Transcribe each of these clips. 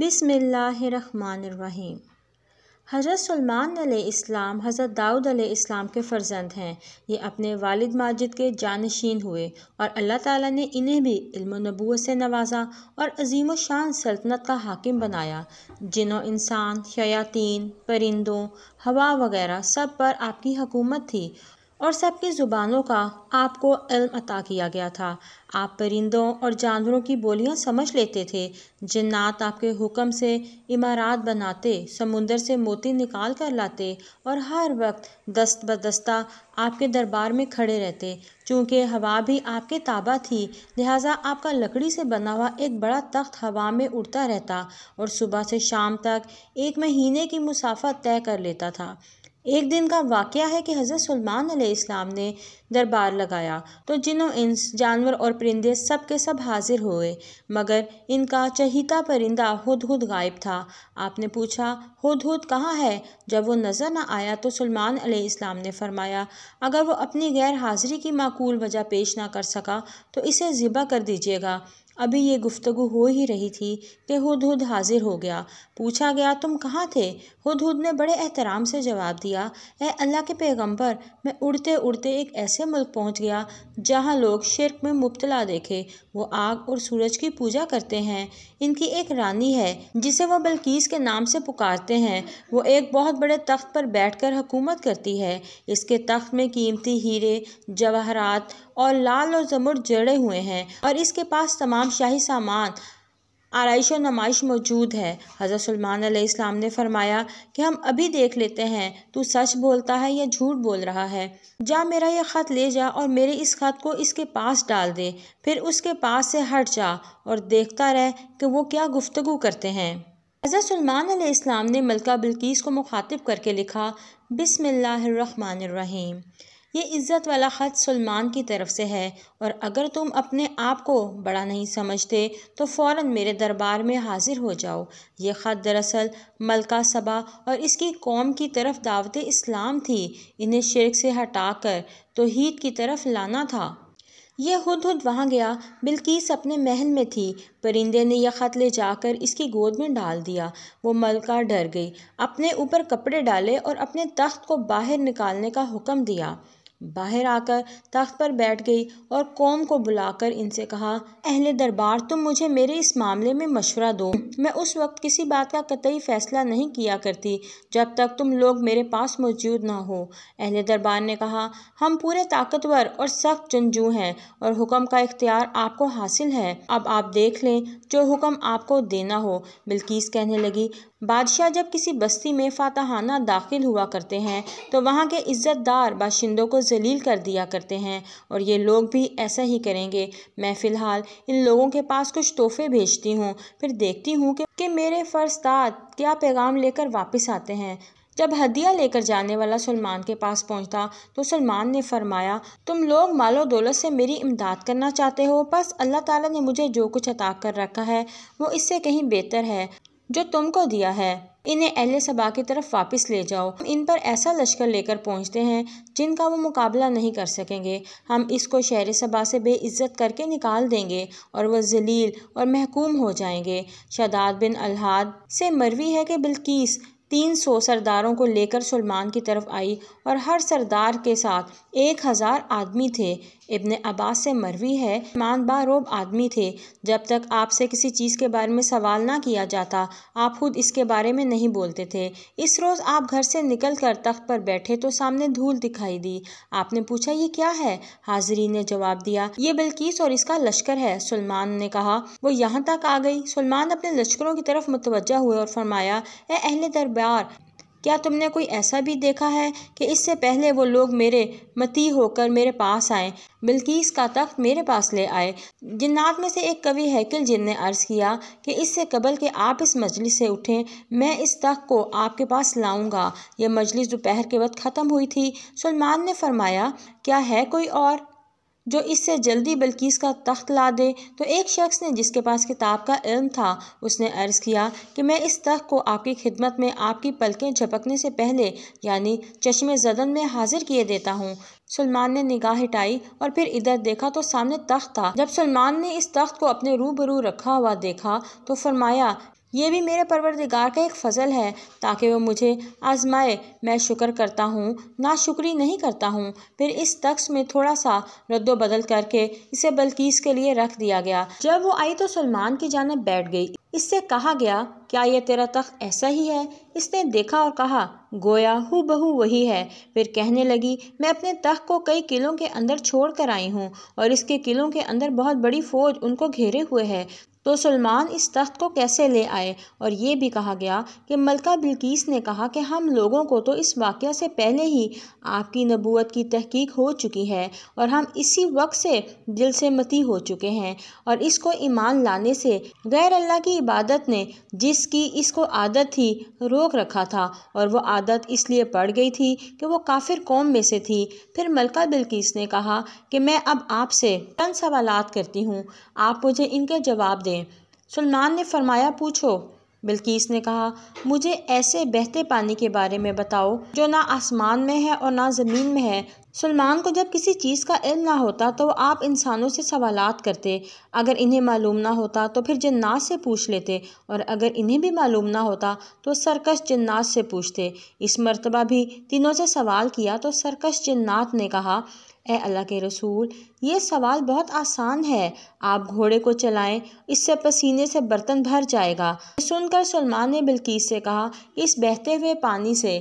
बिसमीम हज़रत सलमान इस्लाम हज़रत दाऊद इस्लाम के फ़र्जंद हैं ये अपने वालिद माजिद के जानशीन हुए और अल्लाह ताला ने इन्हें भी इल्म नबूत से नवाजा और अजीम शान सल्तनत का हाकिम बनाया जिनों इंसान शयातीन परिंदों हवा वगैरह सब पर आपकी हकूमत थी और सबकी ज़ुबानों का आपको इल्म अता किया गया था आप परिंदों और जानवरों की बोलियां समझ लेते थे जन्नात आपके हुक्म से इमारत बनाते समुंदर से मोती निकाल कर लाते और हर वक्त दस्त बदस्ता आपके दरबार में खड़े रहते चूँकि हवा भी आपके ताबा थी लिहाजा आपका लकड़ी से बना हुआ एक बड़ा तख्त हवा में उड़ता रहता और सुबह से शाम तक एक महीने की मुसाफत तय कर लेता था एक दिन का वाक़ है कि हज़रत सलमान आलाम ने दरबार लगाया तो जिनों इंस जानवर और परिंदे सब के सब हाज़िर हुए मगर इनका चहीता परिंदा हद हद गायब था आपने पूछा हद हद कहाँ है जब वो नज़र ना आया तो सलमान इस्लाम ने फरमाया अगर वो अपनी गैर हाज़िरी की माकूल वजह पेश ना कर सका तो इसे ज़िबा कर दीजिएगा अभी ये गुफ्तगु हो ही रही थी कि हद हद हाजिर हो गया पूछा गया तुम कहाँ थे हद हद ने बड़े एहतराम से जवाब दिया ए अल्लाह के पैगंबर मैं उड़ते उड़ते एक ऐसे मुल्क पहुँच गया जहाँ लोग शिरक में मुबतला देखे वो आग और सूरज की पूजा करते हैं इनकी एक रानी है जिसे वह बल्कीस के नाम से पुकारते हैं वो एक बहुत बड़े तख्त पर बैठ कर हुकूमत करती है इसके तख्त में कीमती हीरे जवाहरात और लाल और जमुर जड़े हुए हैं और इसके पास तमाम तमाम शाही सामान आरइश और नुमाइश मौजूद है हज़रत सलमान आसमाम ने फरमाया कि हम अभी देख लेते हैं तू सच बोलता है या झूठ बोल रहा है जा मेरा यह ख़त ले जा और मेरे इस ख़त को इसके पास डाल दे फिर उसके पास से हट जा और देखता रह कि वो क्या गुफ्तगु करते हैं हज़रत सलमान आसमाम ने मलका बिल्किस को मुखातिब करके लिखा बिसमीम ये इज़्ज़त वाला ख़त सलमान की तरफ से है और अगर तुम अपने आप को बड़ा नहीं समझते तो फ़ौर मेरे दरबार में हाज़िर हो जाओ ये ख़त दरअसल मलका सबा और इसकी कौम की तरफ दावत इस्लाम थी इन्हें शिरक से हटा कर तोहीद की तरफ लाना था यह हद हद वहाँ गया बिल्किस अपने महल में थी परिंदे ने यह ख़त ले जाकर इसकी गोद में डाल दिया वो मलका डर गई अपने ऊपर कपड़े डाले और अपने तख्त को बाहर निकालने का हुक्म दिया बाहर आकर तख्त पर बैठ गई और कौम को बुलाकर इनसे कहा अहले दरबार तुम मुझे मेरे इस मामले में मशवरा दो मैं उस वक्त किसी बात का कतई फैसला नहीं किया करती जब तक तुम लोग मेरे पास मौजूद ना हो अहले दरबार ने कहा हम पूरे ताकतवर और सख्त जंजू हैं और हुक्म का इख्तियार आपको हासिल है अब आप देख लें जो हुक्म आपको देना हो बिल्किस कहने लगी बादशाह जब किसी बस्ती में फातहाना दाखिल हुआ करते हैं तो वहाँ के इज़्ज़तदार बाशिंदों को जलील कर दिया करते हैं और ये लोग भी ऐसा ही करेंगे मैं फ़िलहाल इन लोगों के पास कुछ तोहफे भेजती हूँ फिर देखती हूँ कि, मेरे फर्स्ताद क्या पैगाम लेकर वापस आते हैं जब हदिया लेकर जाने वाला सलमान के पास पहुंचता, तो सलमान ने फरमाया तुम लोग मालो दौलत से मेरी इमदाद करना चाहते हो बस अल्लाह ताला ने मुझे जो कुछ अता कर रखा है वो इससे कहीं बेहतर है जो तुमको दिया है इन्हें अहल सबा की तरफ वापस ले जाओ इन पर ऐसा लश्कर लेकर पहुंचते हैं जिनका वो मुकाबला नहीं कर सकेंगे हम इसको शहर सबा से बेइज्जत करके निकाल देंगे और वह जलील और महकूम हो जाएंगे शदाद बिन अलहाद से मरवी है कि बिल्कीस तीन सौ सरदारों को लेकर सलमान की तरफ आई और हर सरदार के साथ एक हज़ार आदमी थे इबन अब्बास से मरवी है सलमान बारोब आदमी थे जब तक आपसे किसी चीज़ के बारे में सवाल ना किया जाता आप खुद इसके बारे में नहीं बोलते थे इस रोज़ आप घर से निकल कर तख्त पर बैठे तो सामने धूल दिखाई दी आपने पूछा ये क्या है हाजरी ने जवाब दिया ये बिल्किस और इसका लश्कर है सलमान ने कहा वो यहाँ तक आ गई सलमान अपने लश्करों की तरफ मुतवजा हुए और फरमाया अहले दरबार प्यार क्या तुमने कोई ऐसा भी देखा है कि इससे पहले वो लोग मेरे मती होकर मेरे पास आए बिल्किस का तख्त मेरे पास ले आए जिन्नात में से एक कवि हैकिल जिन ने अर्ज़ किया कि इससे कबल के आप इस मजलिस से उठें मैं इस तख्त को आपके पास लाऊंगा यह मजलिस दोपहर के वक्त ख़त्म हुई थी सलमान ने फरमाया क्या है कोई और जो इससे जल्दी बल्किस का तख्त ला दे तो एक शख्स ने जिसके पास किताब का इल्म था उसने अर्ज़ किया कि मैं इस तख्त को आपकी खिदमत में आपकी पलकें झपकने से पहले यानी चश्मे जदन में हाजिर किए देता हूँ सलमान ने निगाह हटाई और फिर इधर देखा तो सामने तख्त था जब सलमान ने इस तख्त को अपने रूबरू रखा हुआ देखा तो फरमाया ये भी मेरे परवरदिगार का एक फ़ज़ल है ताकि वह मुझे आज़माए मैं शुक्र करता हूँ ना शुक्री नहीं करता हूँ फिर इस तख्स में थोड़ा सा रद्दो बदल करके इसे बल्कीस के लिए रख दिया गया जब वो आई तो सलमान की जानब बैठ गई इससे कहा गया क्या यह तेरा तख्त ऐसा ही है इसने देखा और कहा गोया हु बहू वही है फिर कहने लगी मैं अपने तख्त को कई किलों के अंदर छोड़ कर आई हूँ और इसके किलों के अंदर बहुत बड़ी फ़ौज उनको घेरे हुए है तो सलमान इस तख्त को कैसे ले आए और ये भी कहा गया कि मलका बिल्किस ने कहा कि हम लोगों को तो इस वाक़े से पहले ही आपकी नबूत की तहकीक हो चुकी है और हम इसी वक्त से दिल से मती हो चुके हैं और इसको ईमान लाने से गैर अल्लाह की इबादत ने जिसकी इसको आदत थी रोक रखा था और वह आदत इसलिए पड़ गई थी कि वह काफिर कौम में से थी फिर मलका बिल्किस ने कहा कि मैं अब आपसे चंद सवाल करती हूँ आप मुझे इनके जवाब दें लगे सलमान ने फरमाया पूछो बिल्किस ने कहा मुझे ऐसे बहते पानी के बारे में बताओ जो ना आसमान में है और ना ज़मीन में है सलमान को जब किसी चीज़ का इल्म ना होता तो आप इंसानों से सवालात करते अगर इन्हें मालूम ना होता तो फिर जन्नात से पूछ लेते और अगर इन्हें भी मालूम ना होता तो सरकश जन्नात से पूछते इस मरतबा भी तीनों से सवाल किया तो सरकश जन्नात ने कहा ए अल्लाह के रसूल ये सवाल बहुत आसान है आप घोड़े को चलाएं इससे पसीने से बर्तन भर जाएगा सुनकर सलमान ने बिल्कीस से कहा इस बहते हुए पानी से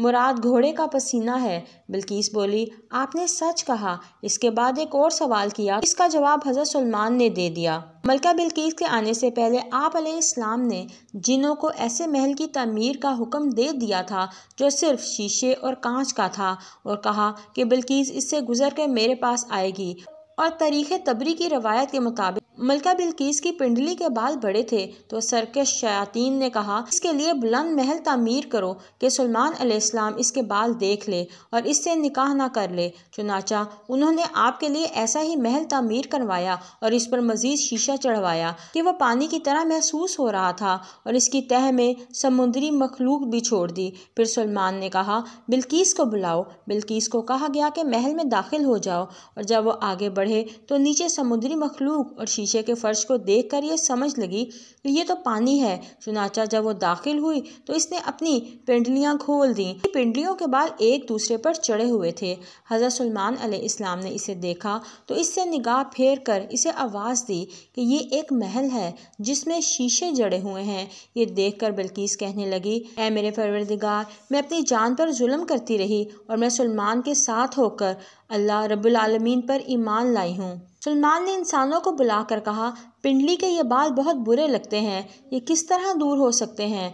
मुराद घोड़े का पसीना है बिल्किस बोली आपने सच कहा इसके बाद एक और सवाल किया इसका जवाब हज़रत सलमान ने दे दिया मलका बिल्किस के आने से पहले आप अलैहिस्सलाम ने जिनों को ऐसे महल की तमीर का हुक्म दे दिया था जो सिर्फ शीशे और कांच का था और कहा कि बिल्किस इससे गुजर कर मेरे पास आएगी और तारीख तबरी की रवायत के मुताबिक मलका बिल्कीस की पिंडली के बाल बड़े थे तो सरकश शयातीन ने कहा इसके लिए बुलंद महल तामीर करो कि सलमान अलैहिस्सलाम इसके बाल देख ले और इससे निकाह ना कर ले चुनाचा उन्होंने आपके लिए ऐसा ही महल तामीर करवाया और इस पर मज़ीद शीशा चढ़वाया कि वह पानी की तरह महसूस हो रहा था और इसकी तह में समुद्री मखलूक भी छोड़ दी फिर सलमान ने कहा बिल्कीस को बुलाओ बिल्कीस को कहा गया कि महल में दाखिल हो जाओ और जब वह आगे बढ़े बढ़े तो नीचे समुद्री मखलूक और शीशे के फर्श को देख कर ये समझ लगी कि ये तो पानी है चुनाचा जब वो दाखिल हुई तो इसने अपनी पिंडलियाँ खोल दी पिंडलियों के बाल एक दूसरे पर चढ़े हुए थे हज़रत सलमान इस्लाम ने इसे देखा तो इससे निगाह फेर कर इसे आवाज़ दी कि ये एक महल है जिसमें शीशे जड़े हुए हैं ये देख कर बल्किस कहने लगी ए मेरे परवरदिगार मैं अपनी जान पर जुल्म करती रही और मैं सलमान के साथ होकर अल्लाह रब्बुल आलमीन पर ईमान लाई हूँ सलमान ने इंसानों को बुलाकर कहा पिंडली के ये बाल बहुत बुरे लगते हैं ये किस तरह दूर हो सकते हैं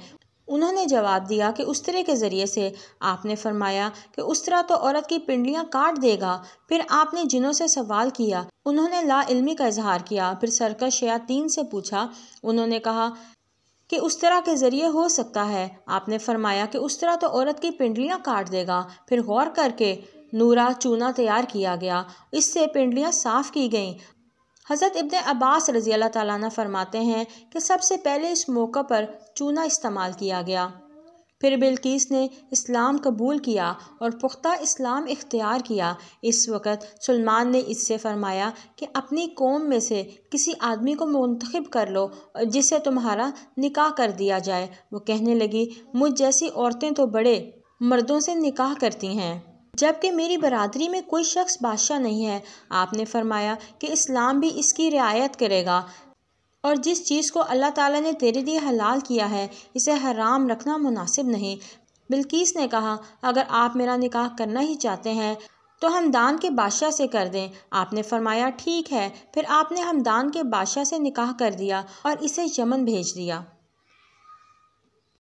उन्होंने जवाब दिया कि उस तरह के ज़रिए से आपने फरमाया कि उस तरह तो औरत की पिंडलियाँ काट देगा फिर आपने जिनों से सवाल किया उन्होंने ला इल्मी का इजहार किया फिर सरकस शयातीन से पूछा उन्होंने कहा कि उस तरह के ज़रिए हो सकता है आपने फरमाया कि उस तरह तो औरत की पिंडलियाँ काट देगा फिर गौर करके नूरा चूना तैयार किया गया इससे पिंडलियाँ साफ़ की गईं हज़रत इब्न अब्बास रज़ी अल्लाह ताली फरमाते हैं कि सबसे पहले इस मौका पर चूना इस्तेमाल किया गया फिर बिल्किस ने इस्लाम कबूल किया और पुख्ता इस्लाम इख्तियार किया इस वक़्त सलमान ने इससे फरमाया कि अपनी कौम में से किसी आदमी को मंतखब कर लो जिसे तुम्हारा निकाह कर दिया जाए वो कहने लगी मुझ जैसी औरतें तो बड़े मर्दों से निकाह करती हैं जबकि मेरी बरदरी में कोई शख्स बादशाह नहीं है आपने फरमाया कि इस्लाम भी इसकी रियायत करेगा और जिस चीज़ को अल्लाह ताला ने तेरे लिए हलाल किया है इसे हराम रखना मुनासिब नहीं बिल्किस ने कहा अगर आप मेरा निकाह करना ही चाहते हैं तो हमदान के बादशाह से कर दें आपने फरमाया ठीक है फिर आपने हमदान के बादशाह से निकाह कर दिया और इसे यमन भेज दिया